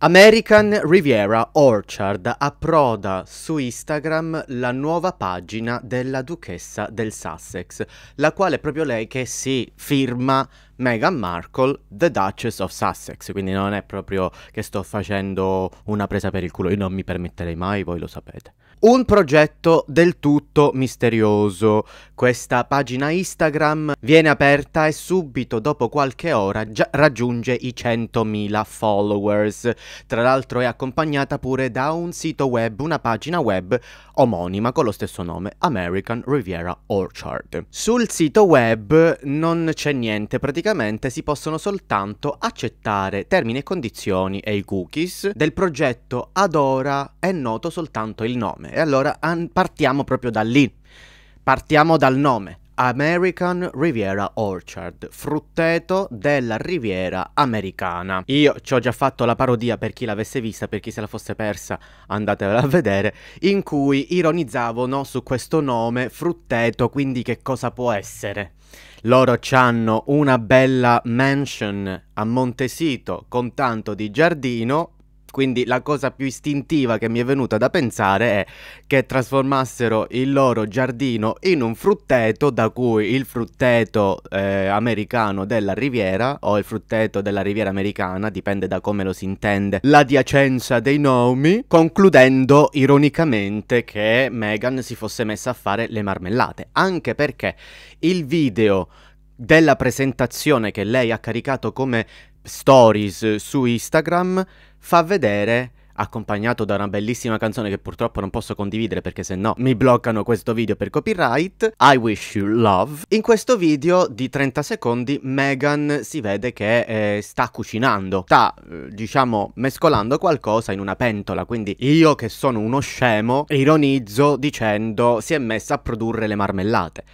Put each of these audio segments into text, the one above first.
American Riviera Orchard approda su Instagram la nuova pagina della duchessa del Sussex, la quale è proprio lei che si firma Meghan Markle, The Duchess of Sussex, quindi non è proprio che sto facendo una presa per il culo, io non mi permetterei mai, voi lo sapete. Un progetto del tutto misterioso. Questa pagina Instagram viene aperta e subito dopo qualche ora raggiunge i 100.000 followers. Tra l'altro è accompagnata pure da un sito web, una pagina web omonima con lo stesso nome, American Riviera Orchard. Sul sito web non c'è niente, praticamente si possono soltanto accettare termini e condizioni e i cookies. Del progetto ad ora è noto soltanto il nome nome. E allora an- partiamo proprio da lì. Partiamo dal nome. American Riviera Orchard, frutteto della Riviera Americana. Io ci ho già fatto la parodia per chi l'avesse vista, per chi se la fosse persa, andatevela a vedere, in cui ironizzavano su questo nome, frutteto, quindi che cosa può essere? Loro hanno una bella mansion a Montesito con tanto di giardino quindi la cosa più istintiva che mi è venuta da pensare è che trasformassero il loro giardino in un frutteto, da cui il frutteto eh, americano della Riviera o il frutteto della Riviera americana, dipende da come lo si intende, la diacenza dei nomi, concludendo ironicamente che Meghan si fosse messa a fare le marmellate, anche perché il video della presentazione che lei ha caricato come stories su Instagram fa vedere accompagnato da una bellissima canzone che purtroppo non posso condividere perché se no mi bloccano questo video per copyright, I Wish You Love. In questo video di 30 secondi Megan si vede che eh, sta cucinando, sta eh, diciamo mescolando qualcosa in una pentola, quindi io che sono uno scemo ironizzo dicendo si è messa a produrre le marmellate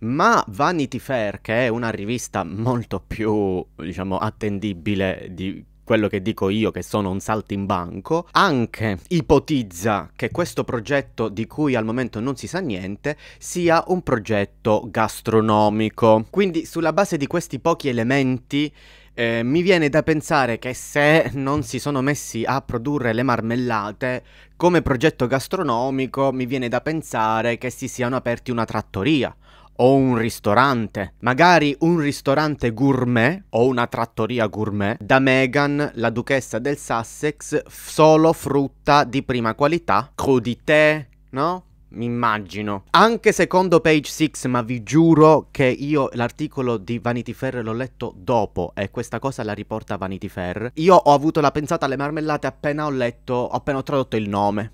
ma Vanity Fair, che è una rivista molto più, diciamo, attendibile di quello che dico io che sono un saltimbanco, anche ipotizza che questo progetto di cui al momento non si sa niente sia un progetto gastronomico. Quindi sulla base di questi pochi elementi eh, mi viene da pensare che se non si sono messi a produrre le marmellate come progetto gastronomico, mi viene da pensare che si siano aperti una trattoria o un ristorante, magari un ristorante gourmet o una trattoria gourmet, da Meghan, la duchessa del Sussex, solo frutta di prima qualità, crudité, no? mi immagino. Anche secondo Page 6, ma vi giuro che io l'articolo di Vanity Fair l'ho letto dopo e questa cosa la riporta Vanity Fair. Io ho avuto la pensata alle marmellate appena ho letto, appena ho tradotto il nome.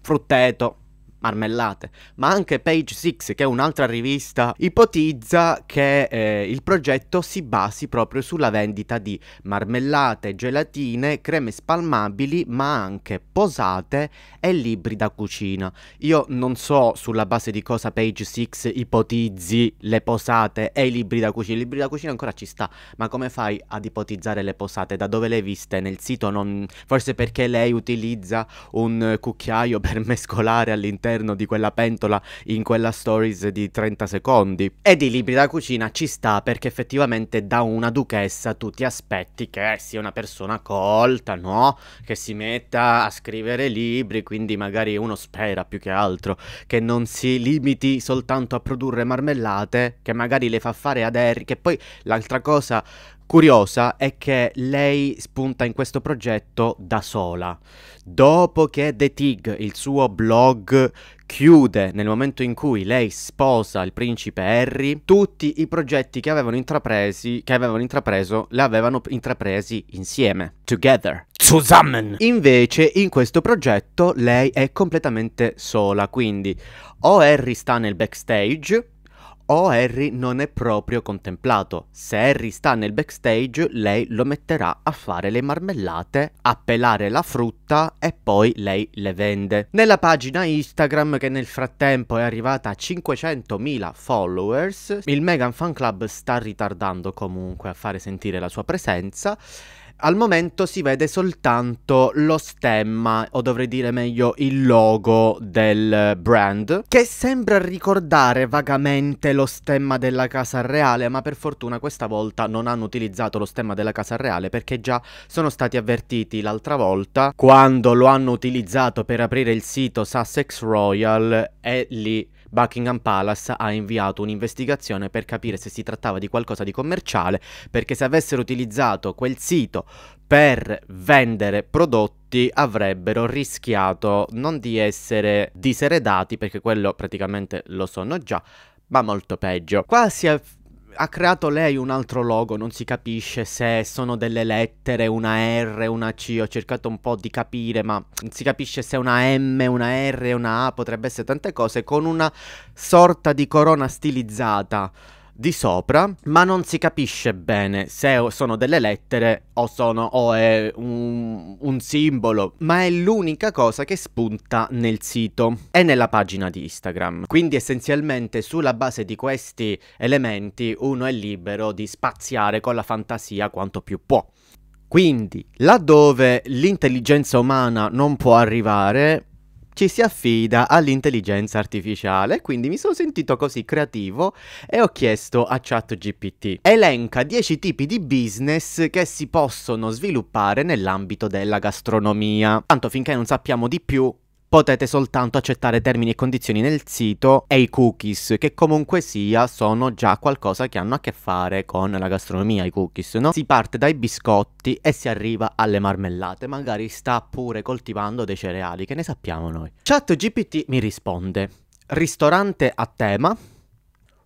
Frutteto marmellate, ma anche Page Six, che è un'altra rivista, ipotizza che eh, il progetto si basi proprio sulla vendita di marmellate, gelatine, creme spalmabili, ma anche posate e libri da cucina. Io non so sulla base di cosa Page Six ipotizzi le posate e i libri da cucina. I libri da cucina ancora ci sta, ma come fai ad ipotizzare le posate? Da dove le hai viste? Nel sito? Non... Forse perché lei utilizza un cucchiaio per mescolare all'interno all'interno di quella pentola in quella stories di 30 secondi. E di libri da cucina ci sta perché effettivamente da una duchessa tu ti aspetti che sia una persona colta, no? Che si metta a scrivere libri, quindi magari uno spera più che altro che non si limiti soltanto a produrre marmellate, che magari le fa fare ad Harry, che poi l'altra cosa curiosa è che lei spunta in questo progetto da sola. Dopo che The Tig, il suo blog, chiude nel momento in cui lei sposa il principe Harry, tutti i progetti che avevano, intrapresi, che avevano intrapreso, le avevano intrapresi insieme, together. Zusammen. Invece in questo progetto lei è completamente sola, quindi o Harry sta nel backstage, o Harry non è proprio contemplato. Se Harry sta nel backstage, lei lo metterà a fare le marmellate, a pelare la frutta e poi lei le vende. Nella pagina Instagram, che nel frattempo è arrivata a 500.000 followers, il Megan Fan Club sta ritardando comunque a fare sentire la sua presenza al momento si vede soltanto lo stemma, o dovrei dire meglio il logo del brand, che sembra ricordare vagamente lo stemma della Casa Reale, ma per fortuna questa volta non hanno utilizzato lo stemma della Casa Reale perché già sono stati avvertiti l'altra volta quando lo hanno utilizzato per aprire il sito Sussex Royal e lì Buckingham Palace ha inviato un'investigazione per capire se si trattava di qualcosa di commerciale, perché se avessero utilizzato quel sito per vendere prodotti avrebbero rischiato non di essere diseredati, perché quello praticamente lo sono già, ma molto peggio. Qua si, è ha creato lei un altro logo, non si capisce se sono delle lettere, una R, una C, ho cercato un po' di capire, ma non si capisce se è una M, una R, una A, potrebbe essere tante cose, con una sorta di corona stilizzata di sopra, ma non si capisce bene se sono delle lettere o, sono, o è un, un simbolo, ma è l'unica cosa che spunta nel sito e nella pagina di Instagram. Quindi essenzialmente sulla base di questi elementi uno è libero di spaziare con la fantasia quanto più può. Quindi, laddove l'intelligenza umana non può arrivare, ci si affida all'intelligenza artificiale, quindi mi sono sentito così creativo e ho chiesto a ChatGPT elenca 10 tipi di business che si possono sviluppare nell'ambito della gastronomia. Tanto finché non sappiamo di più, potete soltanto accettare termini e condizioni nel sito e i cookies, che comunque sia sono già qualcosa che hanno a che fare con la gastronomia, i cookies, no? Si parte dai biscotti e si arriva alle marmellate, magari sta pure coltivando dei cereali, che ne sappiamo noi. Chat GPT mi risponde, ristorante a tema,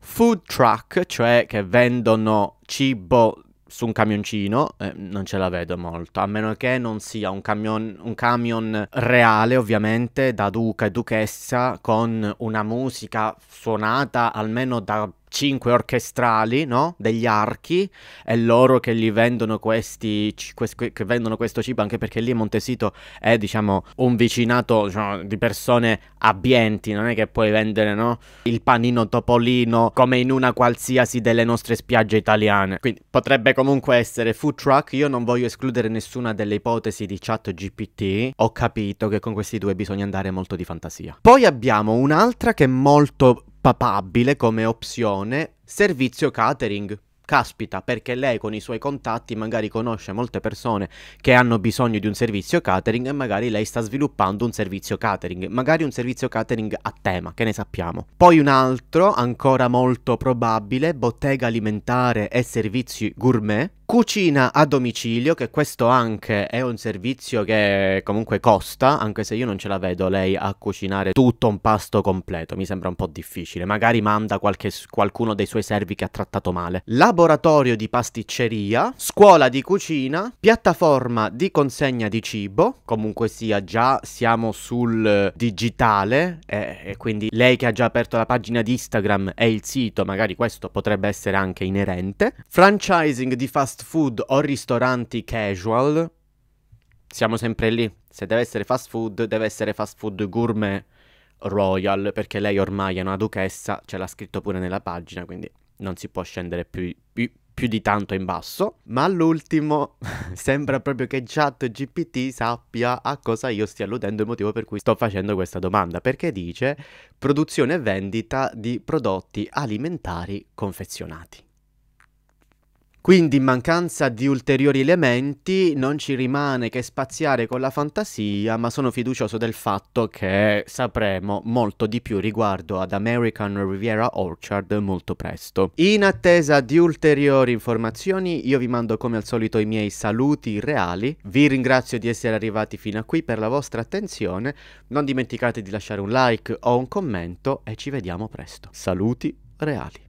food truck, cioè che vendono cibo su un camioncino eh, non ce la vedo molto, a meno che non sia un camion, un camion reale ovviamente da duca e duchessa con una musica suonata almeno da cinque orchestrali, no? Degli archi, è loro che gli vendono questi, che vendono questo cibo, anche perché lì Montesito è, diciamo, un vicinato diciamo, di persone abbienti, non è che puoi vendere, no? Il panino topolino come in una qualsiasi delle nostre spiagge italiane. Quindi potrebbe comunque essere food truck, io non voglio escludere nessuna delle ipotesi di chat GPT, ho capito che con questi due bisogna andare molto di fantasia. Poi abbiamo un'altra che è molto papabile come opzione servizio catering. Caspita, perché lei con i suoi contatti magari conosce molte persone che hanno bisogno di un servizio catering e magari lei sta sviluppando un servizio catering, magari un servizio catering a tema, che ne sappiamo. Poi un altro, ancora molto probabile, bottega alimentare e servizi gourmet, Cucina a domicilio, che questo anche è un servizio che comunque costa, anche se io non ce la vedo lei a cucinare tutto un pasto completo, mi sembra un po' difficile, magari manda qualche, qualcuno dei suoi servi che ha trattato male. Laboratorio di pasticceria, scuola di cucina, piattaforma di consegna di cibo, comunque sia già siamo sul digitale eh, e quindi lei che ha già aperto la pagina di Instagram e il sito, magari questo potrebbe essere anche inerente. Franchising di fast fast food o ristoranti casual, siamo sempre lì. Se deve essere fast food, deve essere fast food gourmet royal, perché lei ormai è una duchessa, ce l'ha scritto pure nella pagina, quindi non si può scendere più, più, più di tanto in basso. Ma all'ultimo sembra proprio che chat GPT sappia a cosa io stia alludendo, il motivo per cui sto facendo questa domanda, perché dice produzione e vendita di prodotti alimentari confezionati. Quindi in mancanza di ulteriori elementi non ci rimane che spaziare con la fantasia, ma sono fiducioso del fatto che sapremo molto di più riguardo ad American Riviera Orchard molto presto. In attesa di ulteriori informazioni io vi mando come al solito i miei saluti reali, vi ringrazio di essere arrivati fino a qui per la vostra attenzione, non dimenticate di lasciare un like o un commento e ci vediamo presto. Saluti reali.